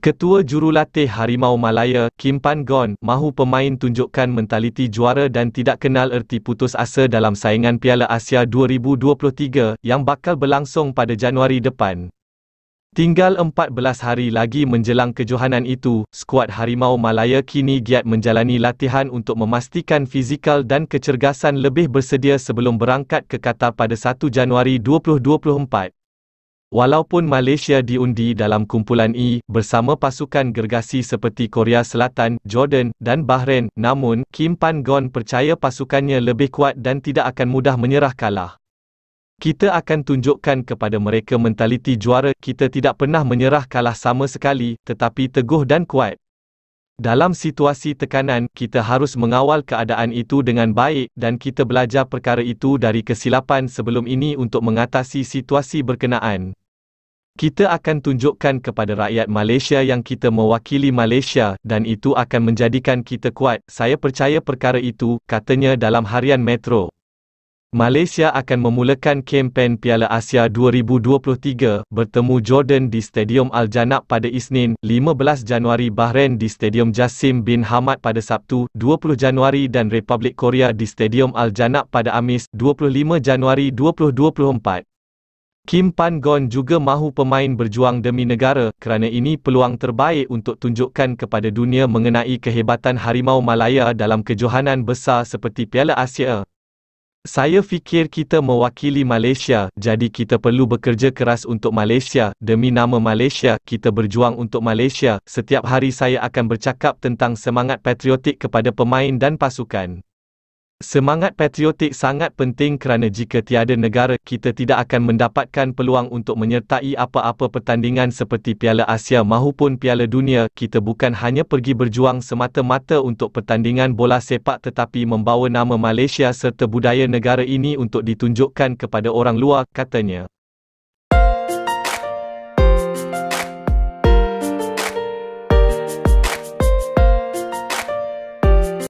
Ketua Jurulatih Harimau Malaya, Kim Pan Gon, mahu pemain tunjukkan mentaliti juara dan tidak kenal erti putus asa dalam saingan Piala Asia 2023 yang bakal berlangsung pada Januari depan. Tinggal 14 hari lagi menjelang kejohanan itu, skuad Harimau Malaya kini giat menjalani latihan untuk memastikan fizikal dan kecergasan lebih bersedia sebelum berangkat ke Qatar pada 1 Januari 2024. Walaupun Malaysia diundi dalam kumpulan E bersama pasukan gergasi seperti Korea Selatan, Jordan dan Bahrain, namun Kim Pan Gon percaya pasukannya lebih kuat dan tidak akan mudah menyerah kalah. Kita akan tunjukkan kepada mereka mentaliti juara, kita tidak pernah menyerah kalah sama sekali, tetapi teguh dan kuat. Dalam situasi tekanan, kita harus mengawal keadaan itu dengan baik dan kita belajar perkara itu dari kesilapan sebelum ini untuk mengatasi situasi berkenaan. Kita akan tunjukkan kepada rakyat Malaysia yang kita mewakili Malaysia dan itu akan menjadikan kita kuat. Saya percaya perkara itu, katanya dalam harian Metro. Malaysia akan memulakan kempen Piala Asia 2023 bertemu Jordan di Stadium Al Janab pada Isnin 15 Januari Bahrain di Stadium Jasim bin Hamad pada Sabtu 20 Januari dan Republik Korea di Stadium Al Janab pada Amis 25 Januari 2024. Kim Pan Gon juga mahu pemain berjuang demi negara kerana ini peluang terbaik untuk tunjukkan kepada dunia mengenai kehebatan Harimau Malaya dalam kejohanan besar seperti Piala Asia. Saya fikir kita mewakili Malaysia, jadi kita perlu bekerja keras untuk Malaysia. Demi nama Malaysia, kita berjuang untuk Malaysia. Setiap hari saya akan bercakap tentang semangat patriotik kepada pemain dan pasukan. Semangat patriotik sangat penting kerana jika tiada negara, kita tidak akan mendapatkan peluang untuk menyertai apa-apa pertandingan seperti Piala Asia maupun Piala Dunia. Kita bukan hanya pergi berjuang semata-mata untuk pertandingan bola sepak tetapi membawa nama Malaysia serta budaya negara ini untuk ditunjukkan kepada orang luar, katanya.